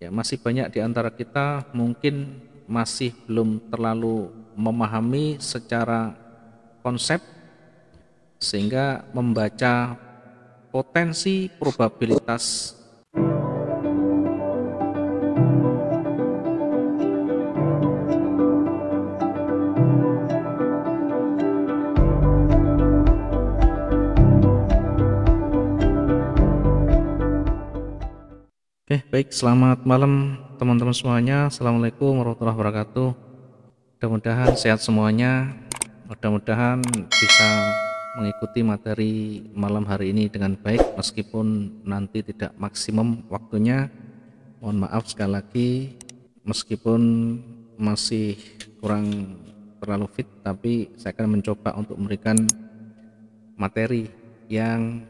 Ya, masih banyak di antara kita mungkin masih belum terlalu memahami secara konsep sehingga membaca potensi probabilitas Baik, selamat malam teman-teman semuanya. Assalamualaikum warahmatullahi wabarakatuh. Mudah-mudahan sehat semuanya. Mudah-mudahan bisa mengikuti materi malam hari ini dengan baik meskipun nanti tidak maksimum waktunya. Mohon maaf sekali lagi meskipun masih kurang terlalu fit tapi saya akan mencoba untuk memberikan materi yang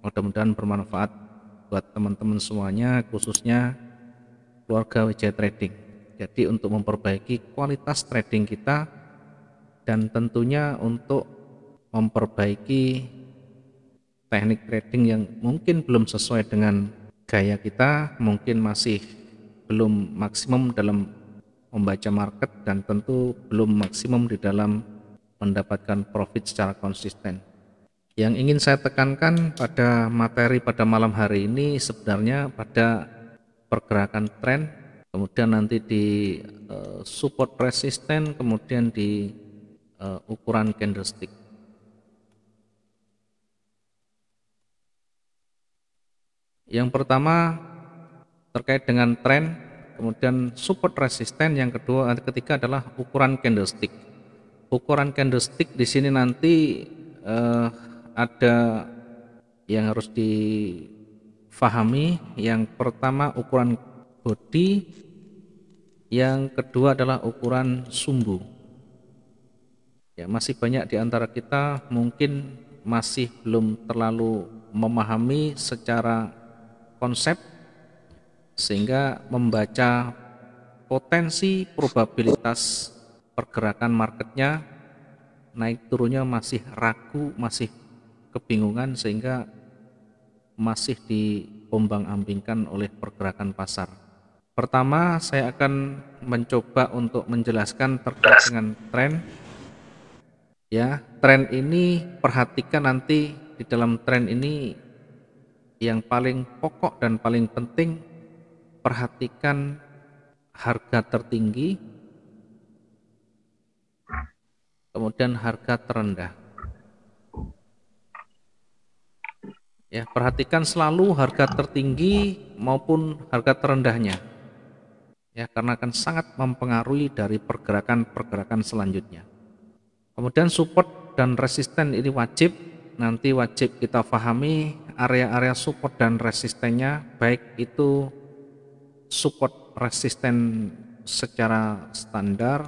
mudah-mudahan bermanfaat buat teman-teman semuanya khususnya keluarga WJ Trading. Jadi untuk memperbaiki kualitas trading kita dan tentunya untuk memperbaiki teknik trading yang mungkin belum sesuai dengan gaya kita, mungkin masih belum maksimum dalam membaca market dan tentu belum maksimum di dalam mendapatkan profit secara konsisten. Yang ingin saya tekankan pada materi pada malam hari ini sebenarnya pada pergerakan tren, kemudian nanti di uh, support resisten, kemudian di uh, ukuran candlestick. Yang pertama terkait dengan tren, kemudian support resisten, yang kedua ketiga adalah ukuran candlestick. Ukuran candlestick di sini nanti uh, ada yang harus difahami. Yang pertama ukuran bodi, yang kedua adalah ukuran sumbu. Ya, masih banyak di antara kita mungkin masih belum terlalu memahami secara konsep sehingga membaca potensi probabilitas pergerakan marketnya naik turunnya masih ragu, masih kebingungan sehingga masih diombang-ambingkan oleh pergerakan pasar. Pertama, saya akan mencoba untuk menjelaskan terkait dengan tren. Ya, tren ini perhatikan nanti di dalam tren ini yang paling pokok dan paling penting perhatikan harga tertinggi kemudian harga terendah. Ya, perhatikan selalu harga tertinggi maupun harga terendahnya. Ya, karena akan sangat mempengaruhi dari pergerakan-pergerakan selanjutnya. Kemudian support dan resisten ini wajib nanti wajib kita pahami area-area support dan resistennya baik itu support resisten secara standar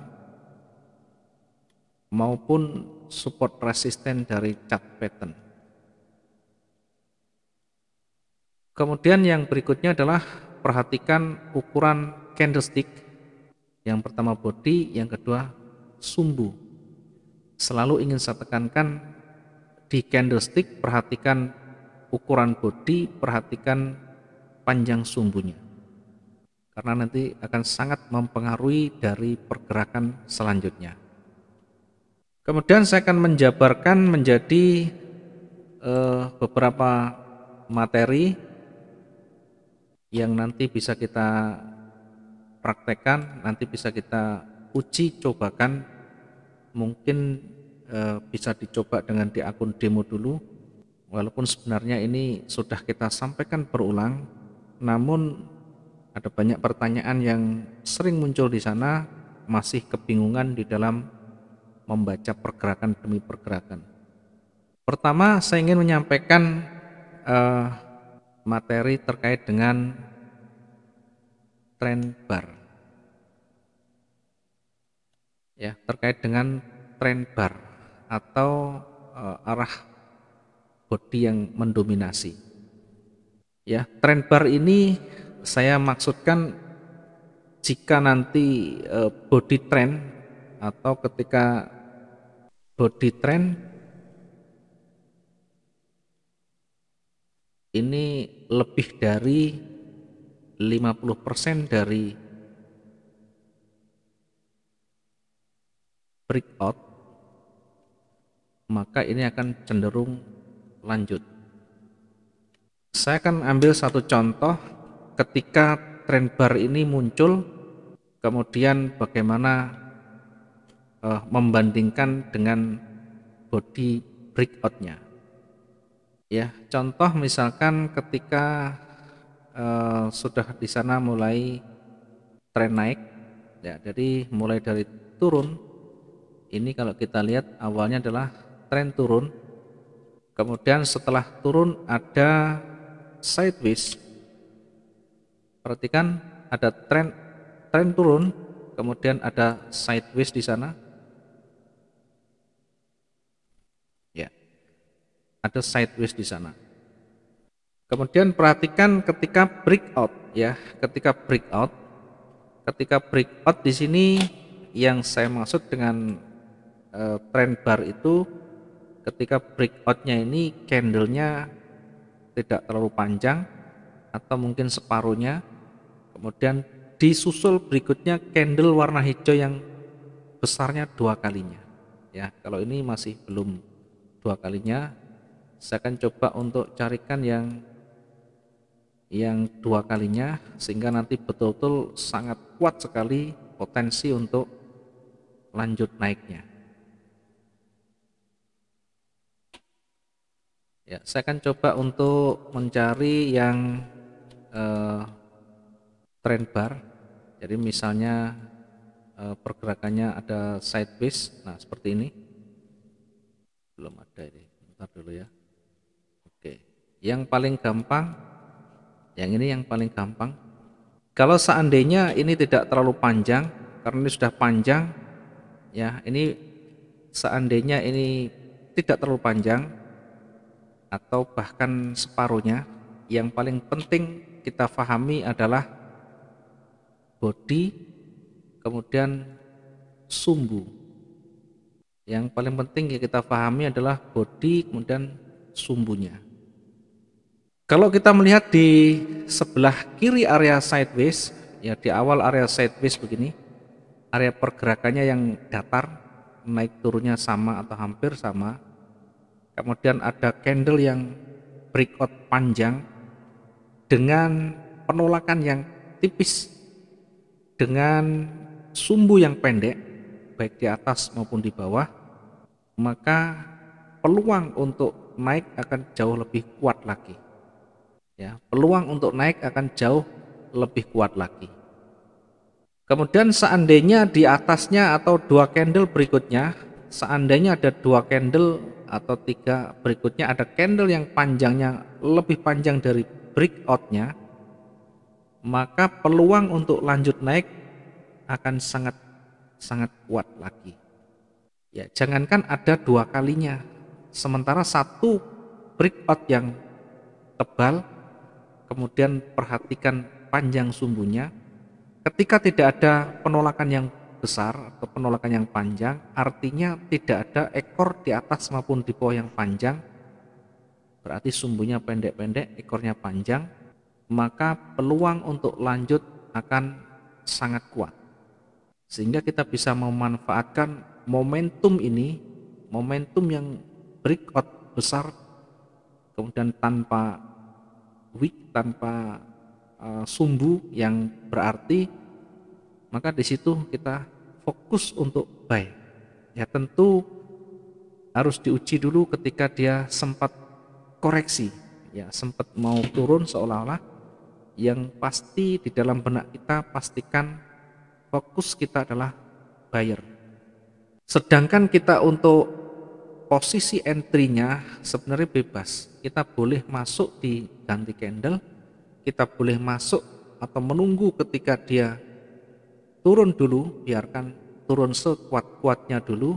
maupun support resisten dari chart pattern. Kemudian yang berikutnya adalah perhatikan ukuran candlestick. Yang pertama body, yang kedua sumbu. Selalu ingin saya tekankan di candlestick perhatikan ukuran body, perhatikan panjang sumbunya. Karena nanti akan sangat mempengaruhi dari pergerakan selanjutnya. Kemudian saya akan menjabarkan menjadi eh, beberapa materi yang nanti bisa kita praktekkan, nanti bisa kita uji cobakan, mungkin e, bisa dicoba dengan di akun demo dulu, walaupun sebenarnya ini sudah kita sampaikan berulang, namun ada banyak pertanyaan yang sering muncul di sana, masih kebingungan di dalam membaca pergerakan demi pergerakan. Pertama, saya ingin menyampaikan E, materi terkait dengan trend bar. Ya, terkait dengan trend bar atau uh, arah body yang mendominasi. Ya, trend bar ini saya maksudkan jika nanti uh, body trend atau ketika body trend ini lebih dari 50% dari breakout maka ini akan cenderung lanjut saya akan ambil satu contoh ketika trend bar ini muncul kemudian bagaimana eh, membandingkan dengan body breakoutnya ya contoh misalkan ketika Eh, sudah di sana mulai tren naik ya dari mulai dari turun ini kalau kita lihat awalnya adalah tren turun kemudian setelah turun ada sideways perhatikan ada tren tren turun kemudian ada sideways di sana ya ada sideways di sana Kemudian perhatikan ketika breakout ya, ketika breakout ketika breakout di sini yang saya maksud dengan uh, trend bar itu ketika breakoutnya ini candlenya tidak terlalu panjang atau mungkin separuhnya kemudian disusul berikutnya candle warna hijau yang besarnya dua kalinya ya kalau ini masih belum dua kalinya saya akan coba untuk carikan yang yang dua kalinya sehingga nanti betul-betul sangat kuat sekali potensi untuk lanjut naiknya. Ya, saya akan coba untuk mencari yang eh, trend bar. Jadi misalnya eh, pergerakannya ada sideways, nah seperti ini. Belum ada ini, bentar dulu ya. Oke, yang paling gampang yang ini yang paling gampang. Kalau seandainya ini tidak terlalu panjang, karena ini sudah panjang, ya ini seandainya ini tidak terlalu panjang atau bahkan separuhnya, yang paling penting kita fahami adalah body, kemudian sumbu. Yang paling penting yang kita fahami adalah body, kemudian sumbunya. Kalau kita melihat di sebelah kiri area sideways, ya di awal area sideways begini, area pergerakannya yang datar, naik turunnya sama atau hampir sama. Kemudian ada candle yang breakout panjang dengan penolakan yang tipis dengan sumbu yang pendek baik di atas maupun di bawah maka peluang untuk naik akan jauh lebih kuat lagi ya peluang untuk naik akan jauh lebih kuat lagi kemudian seandainya di atasnya atau dua candle berikutnya seandainya ada dua candle atau tiga berikutnya ada candle yang panjangnya lebih panjang dari breakoutnya maka peluang untuk lanjut naik akan sangat sangat kuat lagi ya jangankan ada dua kalinya sementara satu breakout yang tebal kemudian perhatikan panjang sumbunya. Ketika tidak ada penolakan yang besar atau penolakan yang panjang, artinya tidak ada ekor di atas maupun di bawah yang panjang. Berarti sumbunya pendek-pendek, ekornya panjang, maka peluang untuk lanjut akan sangat kuat. Sehingga kita bisa memanfaatkan momentum ini, momentum yang breakout besar kemudian tanpa weak tanpa uh, sumbu yang berarti maka di situ kita fokus untuk buy ya tentu harus diuji dulu ketika dia sempat koreksi ya sempat mau turun seolah-olah yang pasti di dalam benak kita pastikan fokus kita adalah buyer sedangkan kita untuk posisi entry-nya sebenarnya bebas. Kita boleh masuk di ganti candle, kita boleh masuk atau menunggu ketika dia turun dulu, biarkan turun sekuat-kuatnya dulu.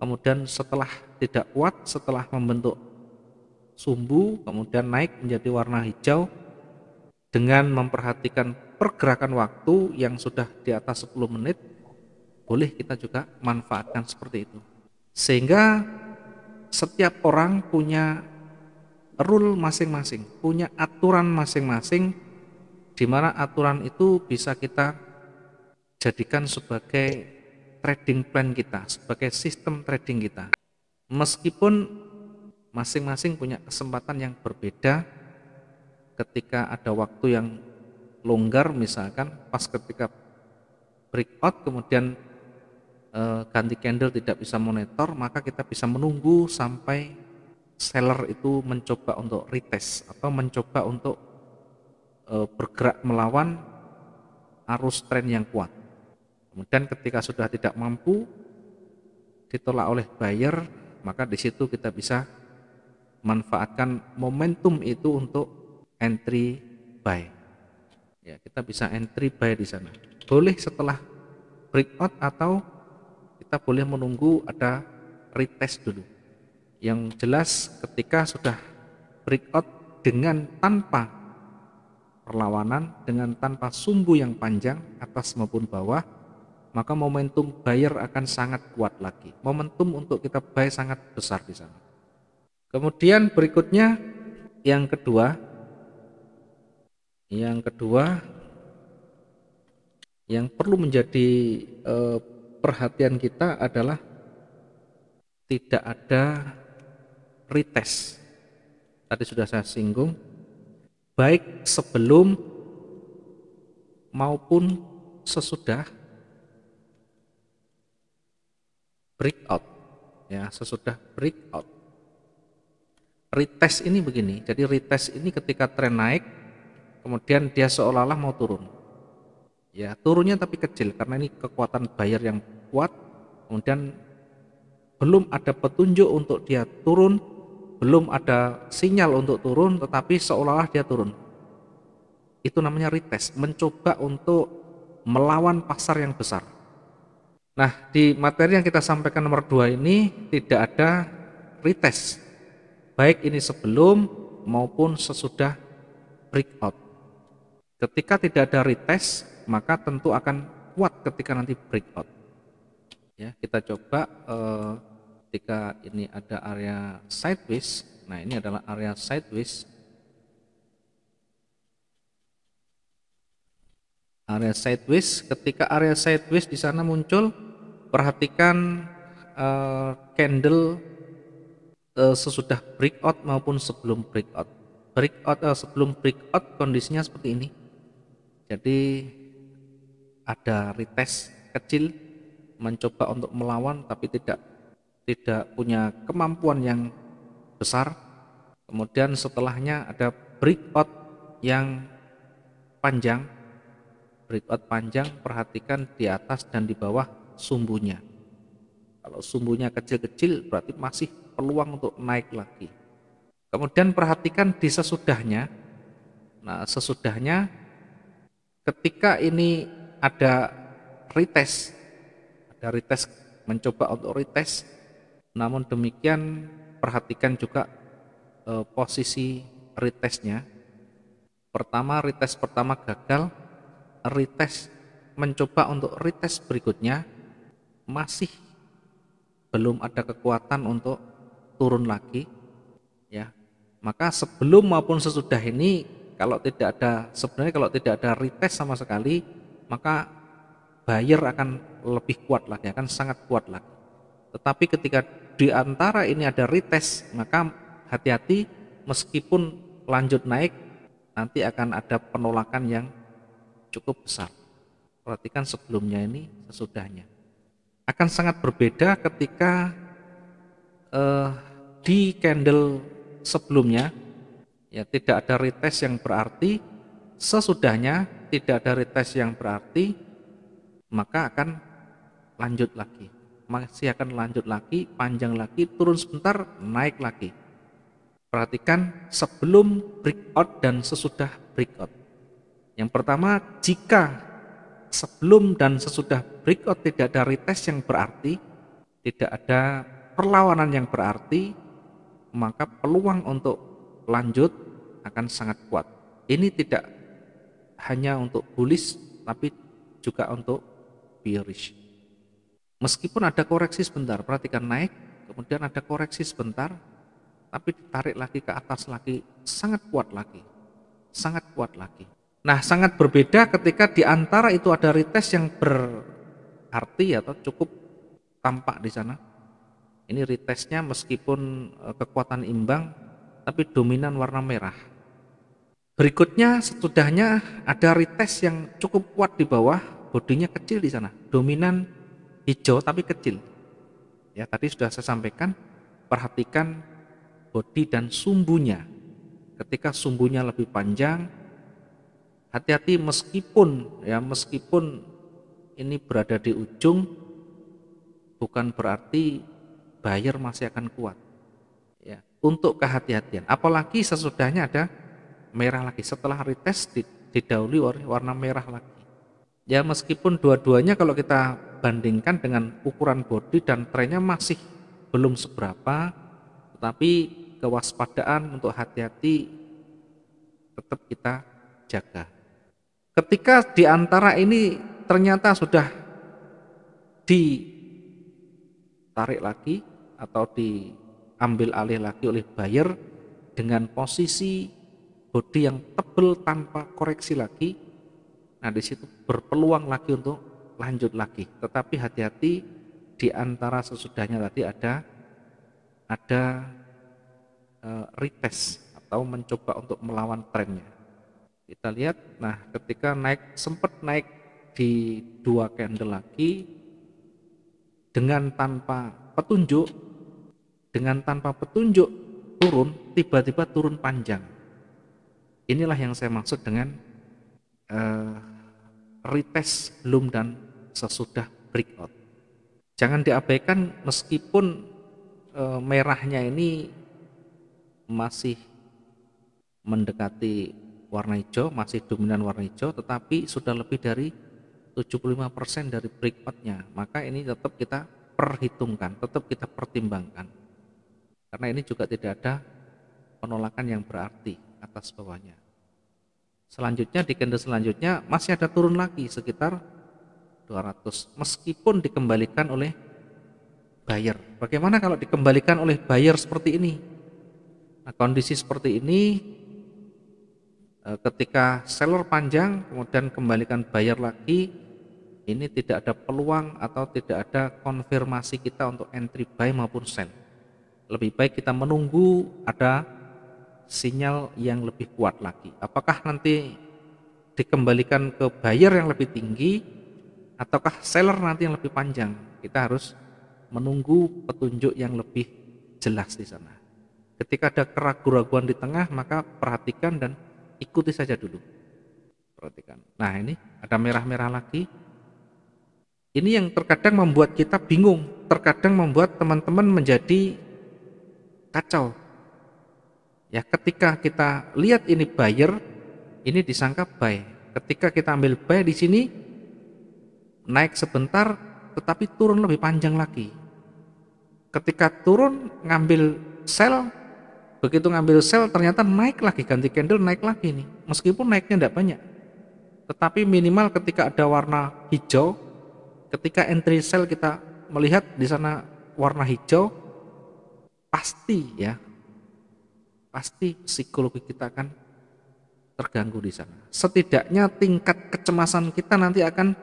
Kemudian setelah tidak kuat, setelah membentuk sumbu, kemudian naik menjadi warna hijau dengan memperhatikan pergerakan waktu yang sudah di atas 10 menit, boleh kita juga manfaatkan seperti itu. Sehingga setiap orang punya rule masing-masing, punya aturan masing-masing di mana aturan itu bisa kita jadikan sebagai trading plan kita, sebagai sistem trading kita. Meskipun masing-masing punya kesempatan yang berbeda ketika ada waktu yang longgar misalkan pas ketika breakout kemudian Eh, ganti candle tidak bisa monitor maka kita bisa menunggu sampai seller itu mencoba untuk retest atau mencoba untuk eh, bergerak melawan arus trend yang kuat kemudian ketika sudah tidak mampu ditolak oleh buyer maka di situ kita bisa manfaatkan momentum itu untuk entry buy ya kita bisa entry buy di sana boleh setelah breakout atau kita boleh menunggu ada retest dulu. Yang jelas ketika sudah breakout dengan tanpa perlawanan, dengan tanpa sumbu yang panjang atas maupun bawah, maka momentum buyer akan sangat kuat lagi. Momentum untuk kita buy sangat besar di sana. Kemudian berikutnya yang kedua, yang kedua yang perlu menjadi eh, perhatian kita adalah tidak ada retest. Tadi sudah saya singgung, baik sebelum maupun sesudah breakout ya sesudah breakout retest ini begini jadi retest ini ketika tren naik kemudian dia seolah-olah mau turun ya turunnya tapi kecil karena ini kekuatan buyer yang kuat, kemudian belum ada petunjuk untuk dia turun, belum ada sinyal untuk turun, tetapi seolah-olah dia turun. Itu namanya retest, mencoba untuk melawan pasar yang besar. Nah, di materi yang kita sampaikan nomor dua ini tidak ada retest. Baik ini sebelum maupun sesudah breakout. Ketika tidak ada retest, maka tentu akan kuat ketika nanti breakout ya kita coba eh, ketika ini ada area sideways nah ini adalah area sideways area sideways ketika area sideways di sana muncul perhatikan eh, candle eh, sesudah breakout maupun sebelum breakout breakout eh, sebelum breakout kondisinya seperti ini jadi ada retest kecil mencoba untuk melawan tapi tidak tidak punya kemampuan yang besar. Kemudian setelahnya ada breakout yang panjang. Breakout panjang perhatikan di atas dan di bawah sumbunya. Kalau sumbunya kecil-kecil berarti masih peluang untuk naik lagi. Kemudian perhatikan di sesudahnya. Nah, sesudahnya ketika ini ada retest dari tes mencoba untuk retest namun demikian perhatikan juga e, posisi retestnya pertama retest pertama gagal retest mencoba untuk retest berikutnya masih belum ada kekuatan untuk turun lagi ya maka sebelum maupun sesudah ini kalau tidak ada sebenarnya kalau tidak ada retest sama sekali maka buyer akan lebih kuat lagi, akan sangat kuat lagi. Tetapi ketika di antara ini ada retest, maka hati-hati meskipun lanjut naik, nanti akan ada penolakan yang cukup besar. Perhatikan sebelumnya ini, sesudahnya. Akan sangat berbeda ketika eh, di candle sebelumnya, ya tidak ada retest yang berarti, sesudahnya tidak ada retest yang berarti, maka akan lanjut lagi masih akan lanjut lagi panjang lagi turun sebentar naik lagi perhatikan sebelum breakout dan sesudah breakout yang pertama jika sebelum dan sesudah breakout tidak ada retest yang berarti tidak ada perlawanan yang berarti maka peluang untuk lanjut akan sangat kuat ini tidak hanya untuk bullish tapi juga untuk bearish. Meskipun ada koreksi sebentar, perhatikan naik, kemudian ada koreksi sebentar, tapi ditarik lagi ke atas lagi, sangat kuat lagi. Sangat kuat lagi. Nah, sangat berbeda ketika di antara itu ada retest yang berarti atau cukup tampak di sana. Ini retestnya meskipun e, kekuatan imbang, tapi dominan warna merah. Berikutnya, setudahnya ada retest yang cukup kuat di bawah, bodinya kecil di sana, dominan hijau tapi kecil. Ya, tadi sudah saya sampaikan, perhatikan bodi dan sumbunya. Ketika sumbunya lebih panjang, hati-hati meskipun ya meskipun ini berada di ujung bukan berarti buyer masih akan kuat. Ya, untuk kehati-hatian. Apalagi sesudahnya ada merah lagi. Setelah retest didahului warna merah lagi. Ya meskipun dua-duanya kalau kita bandingkan dengan ukuran body dan trennya masih belum seberapa, tetapi kewaspadaan untuk hati-hati tetap kita jaga. Ketika di antara ini ternyata sudah ditarik lagi atau diambil alih lagi oleh buyer dengan posisi body yang tebal tanpa koreksi lagi, Nah, di situ berpeluang lagi untuk lanjut lagi. Tetapi hati-hati di antara sesudahnya tadi ada ada e, retest atau mencoba untuk melawan trennya. Kita lihat, nah ketika naik sempat naik di dua candle lagi dengan tanpa petunjuk dengan tanpa petunjuk turun tiba-tiba turun panjang. Inilah yang saya maksud dengan eh, retest belum dan sesudah breakout. Jangan diabaikan meskipun e, merahnya ini masih mendekati warna hijau, masih dominan warna hijau tetapi sudah lebih dari 75% dari breakoutnya. Maka ini tetap kita perhitungkan, tetap kita pertimbangkan. Karena ini juga tidak ada penolakan yang berarti atas bawahnya. Selanjutnya di kende selanjutnya masih ada turun lagi sekitar 200 meskipun dikembalikan oleh buyer. Bagaimana kalau dikembalikan oleh buyer seperti ini? Nah, kondisi seperti ini e, ketika seller panjang kemudian kembalikan buyer lagi ini tidak ada peluang atau tidak ada konfirmasi kita untuk entry buy maupun sell. Lebih baik kita menunggu ada sinyal yang lebih kuat lagi. Apakah nanti dikembalikan ke buyer yang lebih tinggi ataukah seller nanti yang lebih panjang? Kita harus menunggu petunjuk yang lebih jelas di sana. Ketika ada keraguan-keraguan di tengah, maka perhatikan dan ikuti saja dulu. Perhatikan. Nah, ini ada merah-merah lagi. Ini yang terkadang membuat kita bingung, terkadang membuat teman-teman menjadi kacau Ya, ketika kita lihat ini buyer, ini disangka buy. Ketika kita ambil buy di sini naik sebentar tetapi turun lebih panjang lagi. Ketika turun ngambil sell, begitu ngambil sell ternyata naik lagi ganti candle naik lagi nih. Meskipun naiknya tidak banyak. Tetapi minimal ketika ada warna hijau, ketika entry sell kita melihat di sana warna hijau pasti ya pasti psikologi kita akan terganggu di sana. Setidaknya tingkat kecemasan kita nanti akan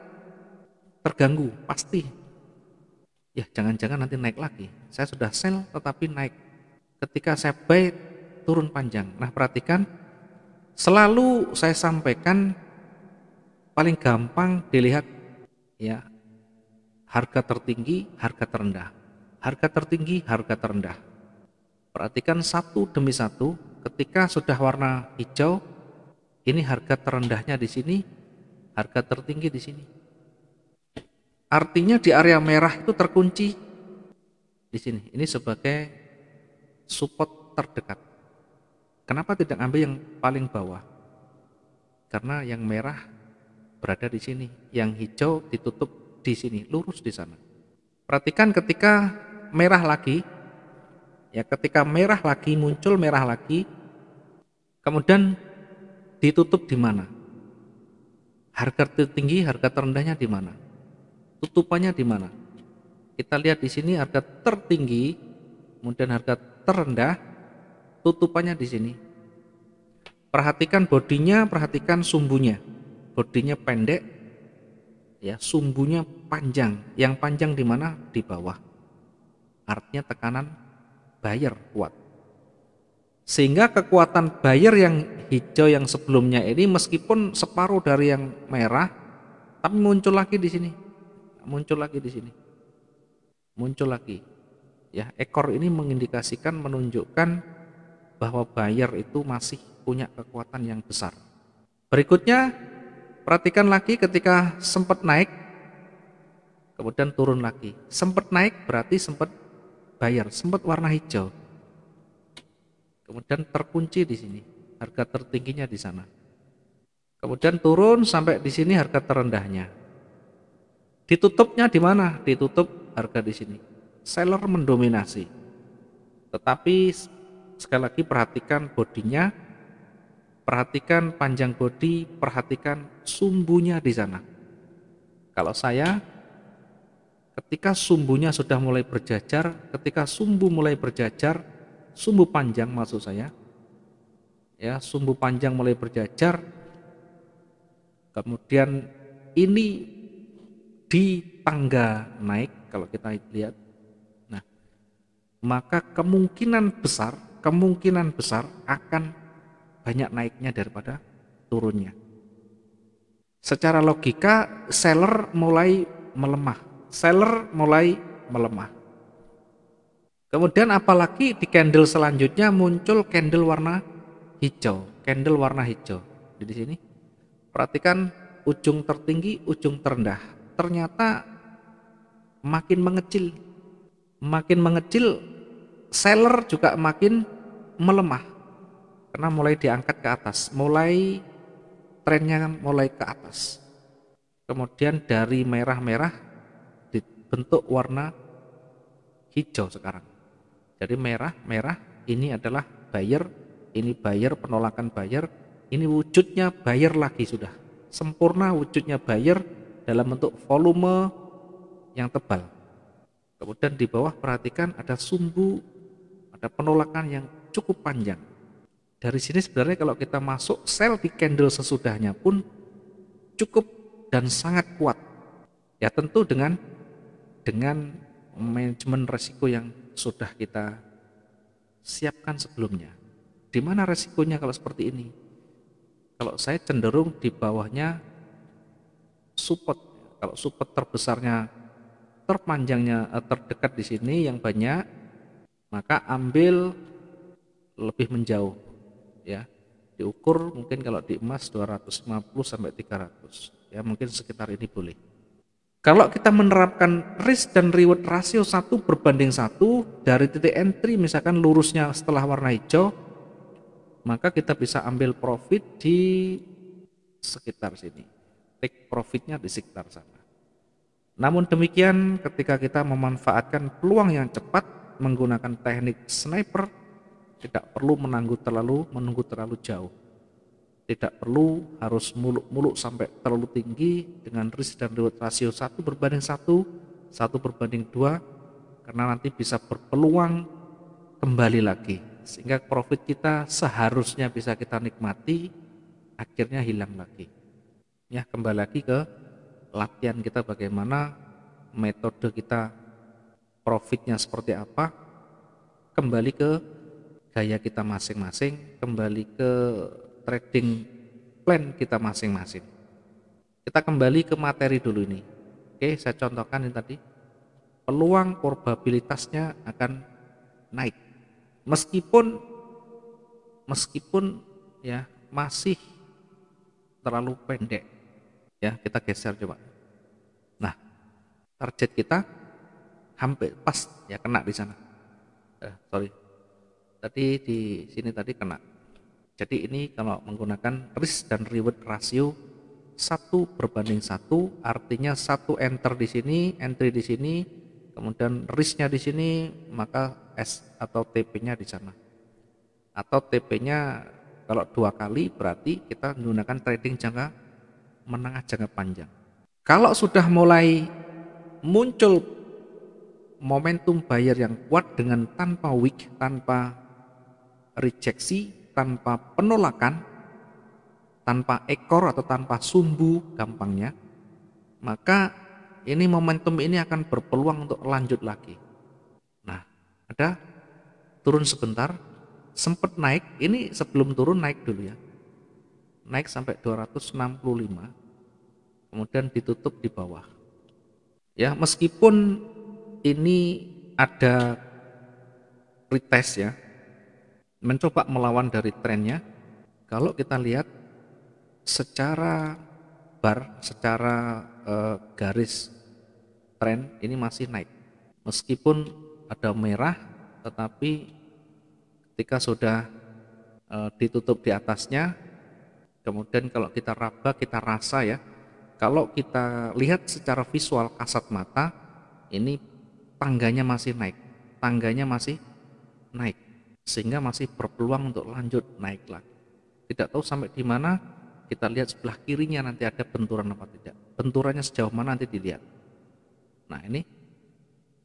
terganggu, pasti. Ya, jangan-jangan nanti naik lagi. Saya sudah sell tetapi naik. Ketika saya buy turun panjang. Nah, perhatikan selalu saya sampaikan paling gampang dilihat ya harga tertinggi, harga terendah. Harga tertinggi, harga terendah Perhatikan satu demi satu, ketika sudah warna hijau, ini harga terendahnya di sini, harga tertinggi di sini. Artinya di area merah itu terkunci di sini. Ini sebagai support terdekat. Kenapa tidak ambil yang paling bawah? Karena yang merah berada di sini, yang hijau ditutup di sini, lurus di sana. Perhatikan ketika merah lagi, Ya, ketika merah lagi muncul merah lagi, kemudian ditutup di mana? Harga tertinggi, harga terendahnya di mana? Tutupannya di mana? Kita lihat di sini harga tertinggi, kemudian harga terendah, tutupannya di sini. Perhatikan bodinya, perhatikan sumbunya. Bodinya pendek, ya sumbunya panjang. Yang panjang di mana? Di bawah. Artinya tekanan Bayar kuat. Sehingga kekuatan bayar yang hijau yang sebelumnya ini meskipun separuh dari yang merah, tapi muncul lagi di sini. Muncul lagi di sini. Muncul lagi. Ya, ekor ini mengindikasikan menunjukkan bahwa bayar itu masih punya kekuatan yang besar. Berikutnya, perhatikan lagi ketika sempat naik kemudian turun lagi. Sempat naik berarti sempat bayar sempat warna hijau kemudian terkunci di sini harga tertingginya di sana kemudian turun sampai di sini harga terendahnya ditutupnya di mana ditutup harga di sini seller mendominasi tetapi sekali lagi perhatikan bodinya perhatikan panjang bodi perhatikan sumbunya di sana kalau saya Ketika sumbunya sudah mulai berjajar, ketika sumbu mulai berjajar, sumbu panjang maksud saya, ya sumbu panjang mulai berjajar, kemudian ini di tangga naik kalau kita lihat, nah maka kemungkinan besar, kemungkinan besar akan banyak naiknya daripada turunnya. Secara logika, seller mulai melemah seller mulai melemah. Kemudian apalagi di candle selanjutnya muncul candle warna hijau, candle warna hijau. Di sini perhatikan ujung tertinggi, ujung terendah. Ternyata makin mengecil. Makin mengecil seller juga makin melemah. Karena mulai diangkat ke atas, mulai trennya mulai ke atas. Kemudian dari merah-merah bentuk warna hijau sekarang. Jadi merah, merah ini adalah buyer, ini buyer, penolakan buyer, ini wujudnya buyer lagi sudah. Sempurna wujudnya buyer dalam bentuk volume yang tebal. Kemudian di bawah perhatikan ada sumbu, ada penolakan yang cukup panjang. Dari sini sebenarnya kalau kita masuk sel di candle sesudahnya pun cukup dan sangat kuat. Ya tentu dengan dengan manajemen resiko yang sudah kita siapkan sebelumnya. Di mana resikonya kalau seperti ini? Kalau saya cenderung di bawahnya support. Kalau support terbesarnya, terpanjangnya, eh, terdekat di sini yang banyak, maka ambil lebih menjauh. ya Diukur mungkin kalau di emas 250 sampai 300. Ya, mungkin sekitar ini boleh. Kalau kita menerapkan risk dan reward rasio satu berbanding satu dari titik entry misalkan lurusnya setelah warna hijau, maka kita bisa ambil profit di sekitar sini. Take profitnya di sekitar sana. Namun demikian ketika kita memanfaatkan peluang yang cepat menggunakan teknik sniper tidak perlu menangguh terlalu menunggu terlalu jauh tidak perlu harus muluk-muluk sampai terlalu tinggi dengan risk dan reward rasio satu berbanding satu, satu berbanding dua, karena nanti bisa berpeluang kembali lagi sehingga profit kita seharusnya bisa kita nikmati akhirnya hilang lagi. Ya, kembali lagi ke latihan kita bagaimana metode kita profitnya seperti apa kembali ke gaya kita masing-masing, kembali ke trading plan kita masing-masing. Kita kembali ke materi dulu ini. Oke, saya contohkan ini tadi. Peluang probabilitasnya akan naik. Meskipun meskipun ya masih terlalu pendek. Ya, kita geser coba. Nah, target kita hampir pas ya kena di sana. Eh, sorry. Tadi di sini tadi kena jadi ini kalau menggunakan risk dan reward ratio satu berbanding satu, artinya satu enter di sini, entry di sini, kemudian risknya di sini, maka S atau TP-nya di sana. Atau TP-nya kalau dua kali berarti kita menggunakan trading jangka menengah jangka panjang. Kalau sudah mulai muncul momentum buyer yang kuat dengan tanpa weak, tanpa rejeksi, tanpa penolakan, tanpa ekor atau tanpa sumbu gampangnya, maka ini momentum ini akan berpeluang untuk lanjut lagi. Nah, ada turun sebentar, sempat naik, ini sebelum turun naik dulu ya. Naik sampai 265, kemudian ditutup di bawah. Ya, meskipun ini ada retest ya, mencoba melawan dari trennya. Kalau kita lihat secara bar, secara uh, garis tren ini masih naik. Meskipun ada merah, tetapi ketika sudah uh, ditutup di atasnya, kemudian kalau kita raba, kita rasa ya, kalau kita lihat secara visual kasat mata, ini tangganya masih naik, tangganya masih naik sehingga masih berpeluang untuk lanjut naik lagi. Tidak tahu sampai di mana kita lihat sebelah kirinya nanti ada benturan apa tidak. Benturannya sejauh mana nanti dilihat. Nah ini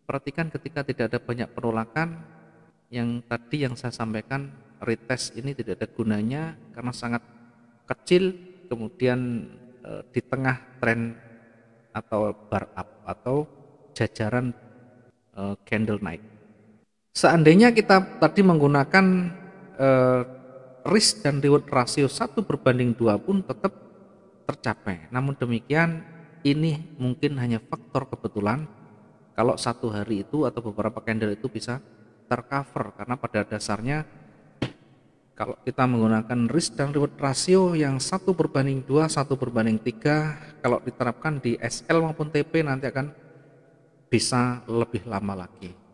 perhatikan ketika tidak ada banyak penolakan yang tadi yang saya sampaikan retest ini tidak ada gunanya karena sangat kecil kemudian e, di tengah tren atau bar up atau jajaran e, candle naik. Seandainya kita tadi menggunakan eh, risk dan reward rasio satu berbanding dua pun tetap tercapai. Namun demikian ini mungkin hanya faktor kebetulan kalau satu hari itu atau beberapa candle itu bisa tercover karena pada dasarnya kalau kita menggunakan risk dan reward rasio yang satu berbanding dua, satu berbanding tiga, kalau diterapkan di SL maupun TP nanti akan bisa lebih lama lagi.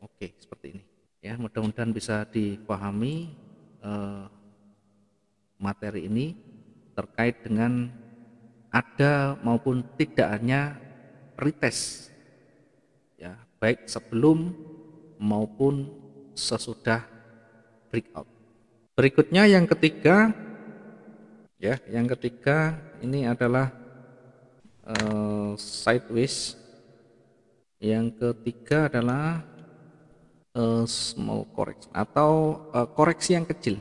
Oke, seperti ini. Ya, mudah-mudahan bisa dipahami eh, materi ini terkait dengan ada maupun tidaknya retest. Ya, baik sebelum maupun sesudah breakout. Berikutnya yang ketiga ya, yang ketiga ini adalah uh, sideways. Yang ketiga adalah uh, eh, small correction atau uh, koreksi yang kecil.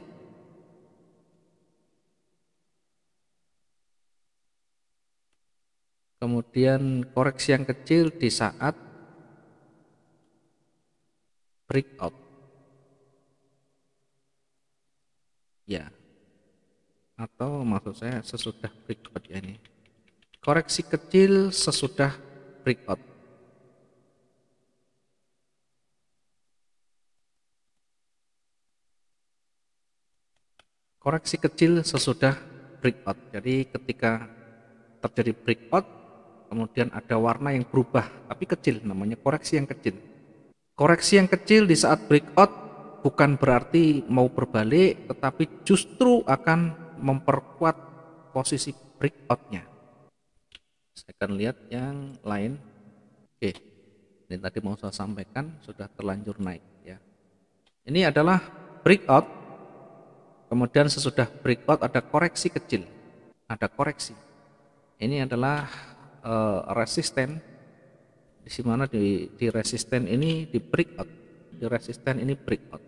Kemudian koreksi yang kecil di saat breakout. Ya. Atau maksud saya sesudah breakout ya ini. Koreksi kecil sesudah breakout. Koreksi kecil sesudah breakout. Jadi ketika terjadi breakout, kemudian ada warna yang berubah, tapi kecil, namanya koreksi yang kecil. Koreksi yang kecil di saat breakout bukan berarti mau berbalik, tetapi justru akan memperkuat posisi breakoutnya. Saya akan lihat yang lain. Oke, ini tadi mau saya sampaikan sudah terlanjur naik ya. Ini adalah breakout Kemudian sesudah breakout ada koreksi kecil, ada koreksi. Ini adalah e, resisten, di mana di, di resisten ini di breakout, di resisten ini breakout.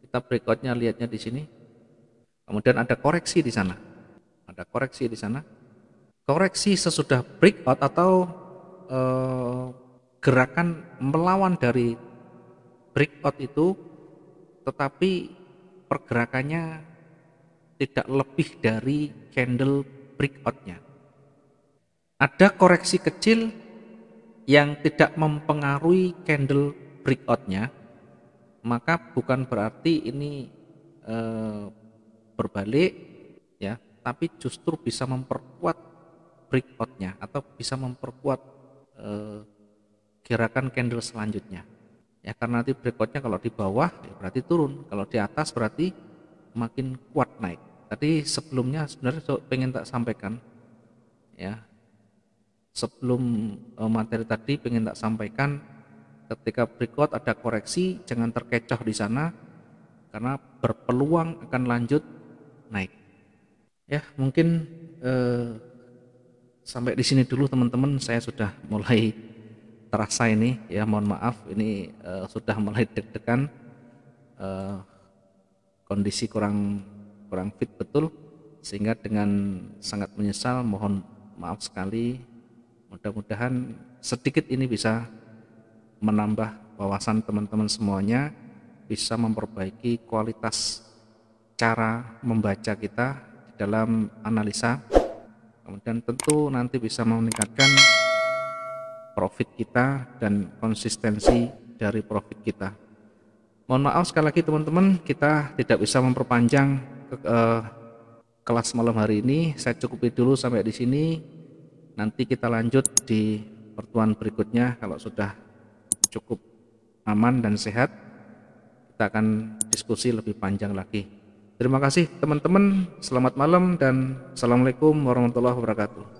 Kita breakoutnya lihatnya di sini. Kemudian ada koreksi di sana, ada koreksi di sana. Koreksi sesudah breakout atau e, gerakan melawan dari breakout itu, tetapi pergerakannya tidak lebih dari candle breakoutnya. Ada koreksi kecil yang tidak mempengaruhi candle breakoutnya, maka bukan berarti ini eh, berbalik ya, tapi justru bisa memperkuat breakoutnya atau bisa memperkuat eh, gerakan candle selanjutnya ya karena nanti breakoutnya kalau di bawah ya berarti turun kalau di atas berarti makin kuat naik tadi sebelumnya sebenarnya pengen tak sampaikan ya sebelum e, materi tadi pengen tak sampaikan ketika breakout ada koreksi jangan terkecoh di sana karena berpeluang akan lanjut naik ya mungkin eh, sampai di sini dulu teman-teman saya sudah mulai terasa ini ya mohon maaf ini uh, sudah mulai deg-degan uh, kondisi kurang kurang fit betul sehingga dengan sangat menyesal mohon maaf sekali mudah-mudahan sedikit ini bisa menambah wawasan teman-teman semuanya bisa memperbaiki kualitas cara membaca kita di dalam analisa kemudian tentu nanti bisa meningkatkan profit kita dan konsistensi dari profit kita. Mohon maaf sekali lagi teman-teman, kita tidak bisa memperpanjang ke, eh, kelas malam hari ini. Saya cukupi dulu sampai di sini. Nanti kita lanjut di pertemuan berikutnya kalau sudah cukup aman dan sehat. Kita akan diskusi lebih panjang lagi. Terima kasih teman-teman, selamat malam dan Assalamualaikum warahmatullahi wabarakatuh.